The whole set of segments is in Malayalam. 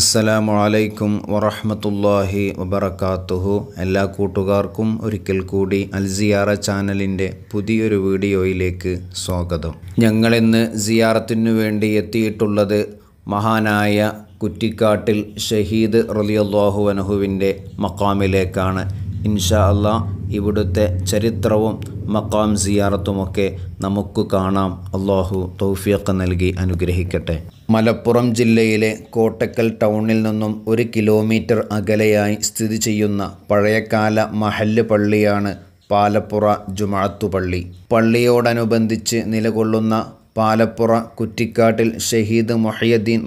അസ്സലാമു അലൈക്കും വറഹമത്തല്ലാഹി വബർക്കാത്തുഹു എല്ലാ കൂട്ടുകാർക്കും ഒരിക്കൽ കൂടി അൽസിയാറ ചാനലിൻ്റെ പുതിയൊരു വീഡിയോയിലേക്ക് സ്വാഗതം ഞങ്ങളിന്ന് സിയാറത്തിന് വേണ്ടി എത്തിയിട്ടുള്ളത് മഹാനായ കുറ്റിക്കാട്ടിൽ ഷഹീദ് റലിയല്ലാഹു അനഹുവിൻ്റെ മക്കാമിലേക്കാണ് ഇൻഷാ അല്ലാ ഇവിടുത്തെ ചരിത്രവും മക്കാം സിയാറത്തുമൊക്കെ നമുക്ക് കാണാം അള്ളാഹു തൗഫിയൊക്കെ നൽകി അനുഗ്രഹിക്കട്ടെ മലപ്പുറം ജില്ലയിലെ കോട്ടക്കൽ ടൗണിൽ നിന്നും ഒരു കിലോമീറ്റർ അകലെയായി സ്ഥിതി ചെയ്യുന്ന പഴയകാല മഹല്ല് പള്ളിയാണ് പാലപ്പുറ പള്ളി പള്ളിയോടനുബന്ധിച്ച് നിലകൊള്ളുന്ന പാലപ്പുറ കുറ്റിക്കാട്ടിൽ ഷഹീദ് മൊഹയ്യദ്ദീൻ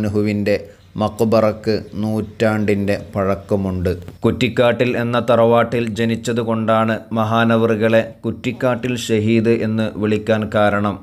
അൻഹുവിൻ്റെ മഖ്ബറക്ക് നൂറ്റാണ്ടിൻ്റെ പഴക്കമുണ്ട് കുറ്റിക്കാട്ടിൽ എന്ന തറവാട്ടിൽ ജനിച്ചതുകൊണ്ടാണ് മഹാനവറുകളെ കുറ്റിക്കാട്ടിൽ ഷഹീദ് എന്ന് വിളിക്കാൻ കാരണം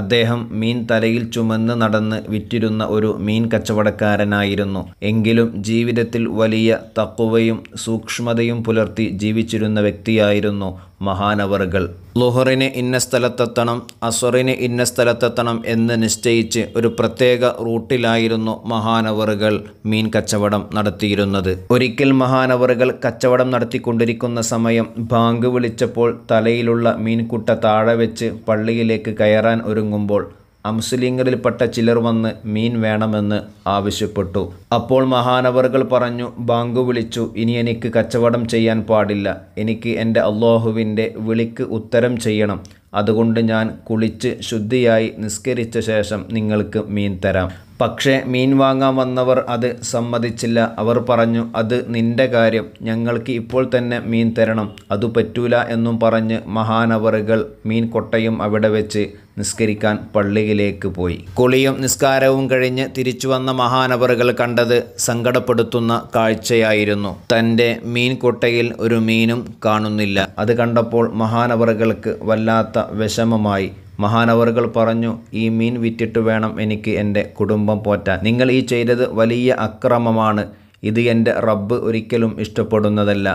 അദ്ദേഹം മീൻ തലയിൽ ചുമന്ന് നടന്ന് വിറ്റിരുന്ന ഒരു മീൻ കച്ചവടക്കാരനായിരുന്നു എങ്കിലും ജീവിതത്തിൽ വലിയ തക്കുവയും സൂക്ഷ്മതയും പുലർത്തി ജീവിച്ചിരുന്ന വ്യക്തിയായിരുന്നു മഹാനവറുകൾ ലുഹറിന് ഇന്ന സ്ഥലത്തെത്തണം അസറിന് ഇന്ന സ്ഥലത്തെത്തണം എന്ന് നിശ്ചയിച്ച് ഒരു പ്രത്യേക റൂട്ടിലായിരുന്നു മഹാനവറുകൾ മീൻ കച്ചവടം നടത്തിയിരുന്നത് ഒരിക്കൽ മഹാനവറുകൾ കച്ചവടം നടത്തിക്കൊണ്ടിരിക്കുന്ന സമയം ബാങ്ക് വിളിച്ചപ്പോൾ തലയിലുള്ള മീൻകുട്ട താഴെ വെച്ച് പള്ളിയിലേക്ക് കയറാൻ ഒരുങ്ങുമ്പോൾ അംസലിംഗരിൽപ്പെട്ട ചിലർ വന്ന് മീൻ വേണമെന്ന് ആവശ്യപ്പെട്ടു അപ്പോൾ മഹാനവറുകൾ പറഞ്ഞു ബാങ്കു വിളിച്ചു ഇനി എനിക്ക് കച്ചവടം ചെയ്യാൻ പാടില്ല എനിക്ക് എൻ്റെ അള്ളാഹുവിൻ്റെ വിളിക്ക് ഉത്തരം ചെയ്യണം അതുകൊണ്ട് ഞാൻ കുളിച്ച് ശുദ്ധിയായി നിസ്കരിച്ച ശേഷം നിങ്ങൾക്ക് മീൻ തരാം പക്ഷേ മീൻ വാങ്ങാൻ വന്നവർ അത് സമ്മതിച്ചില്ല അവർ പറഞ്ഞു അത് നിന്റെ കാര്യം ഞങ്ങൾക്ക് ഇപ്പോൾ തന്നെ മീൻ തരണം അതു പറ്റൂല എന്നും പറഞ്ഞ് മഹാനവറുകൾ മീൻ കൊട്ടയും അവിടെ വെച്ച് നിസ്കരിക്കാൻ പള്ളിയിലേക്ക് പോയി കുളിയും നിസ്കാരവും കഴിഞ്ഞ് തിരിച്ചു വന്ന മഹാനവറുകൾ കണ്ടത് സങ്കടപ്പെടുത്തുന്ന കാഴ്ചയായിരുന്നു തൻ്റെ കൊട്ടയിൽ ഒരു മീനും കാണുന്നില്ല അത് കണ്ടപ്പോൾ മഹാനവറുകൾക്ക് വല്ലാത്ത വിഷമമായി മഹാനവറുകൾ പറഞ്ഞു ഈ മീൻ വിറ്റിട്ട് വേണം എനിക്ക് എൻ്റെ കുടുംബം പോറ്റാൻ നിങ്ങൾ ഈ ചെയ്തത് വലിയ അക്രമമാണ് ഇത് എൻ്റെ റബ്ബ് ഒരിക്കലും ഇഷ്ടപ്പെടുന്നതല്ല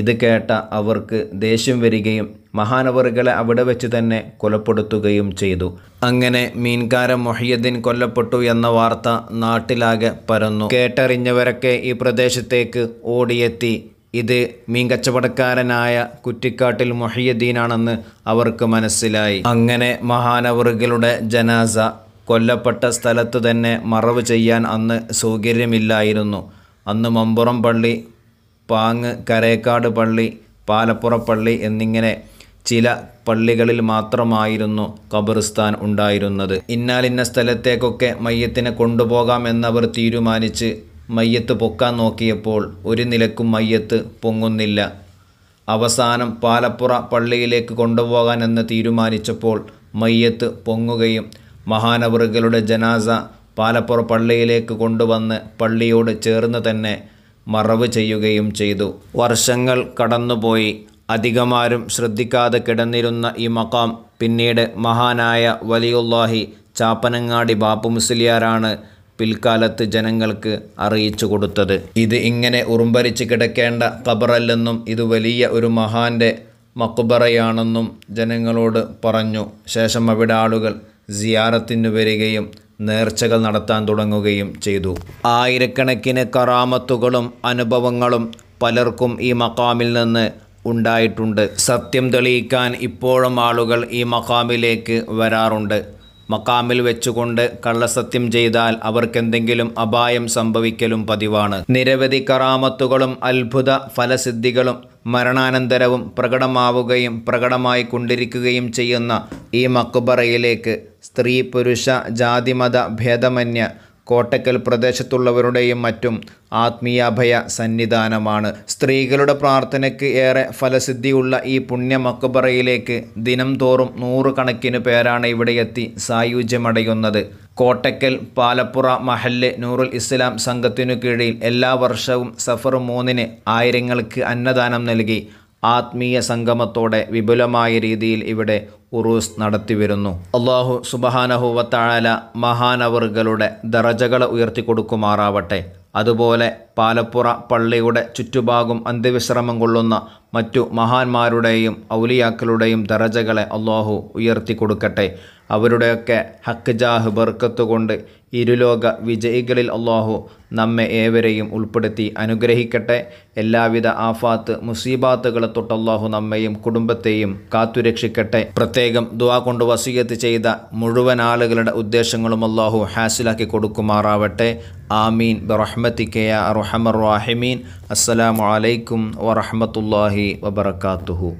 ഇത് കേട്ട അവർക്ക് ദേഷ്യം വരികയും മഹാനവറുകളെ അവിടെ വെച്ച് തന്നെ കൊലപ്പെടുത്തുകയും ചെയ്തു അങ്ങനെ മീൻകാരൻ മൊഹിയദ്ദീൻ കൊല്ലപ്പെട്ടു എന്ന വാർത്ത നാട്ടിലാകെ പരന്നു കേട്ടറിഞ്ഞവരൊക്കെ ഈ പ്രദേശത്തേക്ക് ഓടിയെത്തി ഇത് മീൻ കച്ചവടക്കാരനായ കുറ്റിക്കാട്ടിൽ മൊഹിയദ്ദീനാണെന്ന് അവർക്ക് മനസ്സിലായി അങ്ങനെ മഹാനവറുകളുടെ ജനാസ കൊല്ലപ്പെട്ട സ്ഥലത്തു തന്നെ മറവ് ചെയ്യാൻ അന്ന് സൗകര്യമില്ലായിരുന്നു അന്ന് മമ്പുറം പള്ളി പാങ് കരേക്കാട് പള്ളി പാലപ്പുറ പള്ളി എന്നിങ്ങനെ ചില പള്ളികളിൽ മാത്രമായിരുന്നു ഖബറിസ്ഥാൻ ഉണ്ടായിരുന്നത് ഇന്നാലിന്ന സ്ഥലത്തേക്കൊക്കെ മയ്യത്തിനെ കൊണ്ടുപോകാം എന്നവർ തീരുമാനിച്ച് മയ്യത്ത് പൊക്കാൻ നോക്കിയപ്പോൾ ഒരു നിലക്കും മയ്യത്ത് പൊങ്ങുന്നില്ല അവസാനം പാലപ്പുറ പള്ളിയിലേക്ക് കൊണ്ടുപോകാൻ എന്ന് തീരുമാനിച്ചപ്പോൾ മയ്യത്ത് പൊങ്ങുകയും മഹാനവറുകളുടെ ജനാസ പാലപ്പുറ പള്ളിയിലേക്ക് കൊണ്ടുവന്ന് പള്ളിയോട് ചേർന്ന് തന്നെ മറവ് ചെയ്യുകയും ചെയ്തു വർഷങ്ങൾ കടന്നുപോയി അധികമാരും ശ്രദ്ധിക്കാതെ കിടന്നിരുന്ന ഈ മക്കാം പിന്നീട് മഹാനായ വലിയുല്ലാഹി ചാപ്പനങ്ങാടി ബാപ്പു മുസ്ലിയാരാണ് പിൽക്കാലത്ത് ജനങ്ങൾക്ക് അറിയിച്ചു കൊടുത്തത് ഇത് ഇങ്ങനെ ഉറുമ്പരിച്ച് കിടക്കേണ്ട ഖബറല്ലെന്നും ഇത് വലിയ ഒരു മഹാൻ്റെ മക്കുബറയാണെന്നും ജനങ്ങളോട് പറഞ്ഞു ശേഷം അവിടെ ആളുകൾ സിയാറത്തിനു വരികയും നേർച്ചകൾ നടത്താൻ തുടങ്ങുകയും ചെയ്തു ആയിരക്കണക്കിന് കറാമത്തുകളും അനുഭവങ്ങളും പലർക്കും ഈ മക്കാമിൽ നിന്ന് ഉണ്ടായിട്ടുണ്ട് സത്യം തെളിയിക്കാൻ ഇപ്പോഴും ആളുകൾ ഈ മക്കാമിലേക്ക് വരാറുണ്ട് മക്കാമിൽ വെച്ചുകൊണ്ട് കള്ളസത്യം ചെയ്താൽ അവർക്കെന്തെങ്കിലും അപായം സംഭവിക്കലും പതിവാണ് നിരവധി കറാമത്തുകളും അത്ഭുത ഫലസിദ്ധികളും മരണാനന്തരവും പ്രകടമാവുകയും പ്രകടമായി കൊണ്ടിരിക്കുകയും ചെയ്യുന്ന ഈ മക്കുബറയിലേക്ക് സ്ത്രീ പുരുഷ ജാതിമത ഭേദമന്യ കോട്ടക്കൽ പ്രദേശത്തുള്ളവരുടെയും മറ്റും ആത്മീയാഭയ സന്നിധാനമാണ് സ്ത്രീകളുടെ പ്രാർത്ഥനയ്ക്ക് ഏറെ ഫലസിദ്ധിയുള്ള ഈ പുണ്യ ദിനം ദിനംതോറും നൂറുകണക്കിന് പേരാണ് ഇവിടെ എത്തി സായുജ്യമടയുന്നത് കോട്ടക്കൽ പാലപ്പുറ മഹല്ല് നൂറുൽ ഇസ്ലാം സംഘത്തിനു കീഴിൽ എല്ലാ വർഷവും സഫർ മൂന്നിന് ആയിരങ്ങൾക്ക് അന്നദാനം നൽകി ആത്മീയ സംഗമത്തോടെ വിപുലമായ രീതിയിൽ ഇവിടെ ഉറൂസ് നടത്തിവരുന്നു അള്ളാഹു സുബഹാനഹുവത്തായാല മഹാനവറുകളുടെ ദറജകളെ ഉയർത്തിക്കൊടുക്കുമാറാവട്ടെ അതുപോലെ പാലപ്പുറ പള്ളിയുടെ ചുറ്റുഭാഗം അന്ത്യവിശ്രമം കൊള്ളുന്ന മറ്റു മഹാന്മാരുടെയും ഔലിയാക്കളുടെയും ദറജകളെ അള്ളാഹു ഉയർത്തിക്കൊടുക്കട്ടെ അവരുടെയൊക്കെ ഹക്ക് ജാഹ് ബർക്കത്ത് കൊണ്ട് ഇരുലോക വിജയികളിൽ അള്ളാഹു നമ്മെ ഏവരെയും ഉൾപ്പെടുത്തി അനുഗ്രഹിക്കട്ടെ എല്ലാവിധ ആഫാത്ത് മുസീബാത്തുകളെ തൊട്ട് അള്ളാഹു നമ്മയും കുടുംബത്തെയും കാത്തുരക്ഷിക്കട്ടെ പ്രത്യേകം ദുവാ കൊണ്ട് വസീയത്ത് ചെയ്ത മുഴുവൻ ആളുകളുടെ ഉദ്ദേശങ്ങളും അള്ളാഹു ഹാസിലാക്കി കൊടുക്കുമാറാവട്ടെ ആമീൻ ബറഹ്മത്തിക്കയ റഹമർ റാഹിമീൻ അസ്സലാമു അലൈക്കും വറഹമത്തല്ലാഹി വബർക്കാത്തുഹു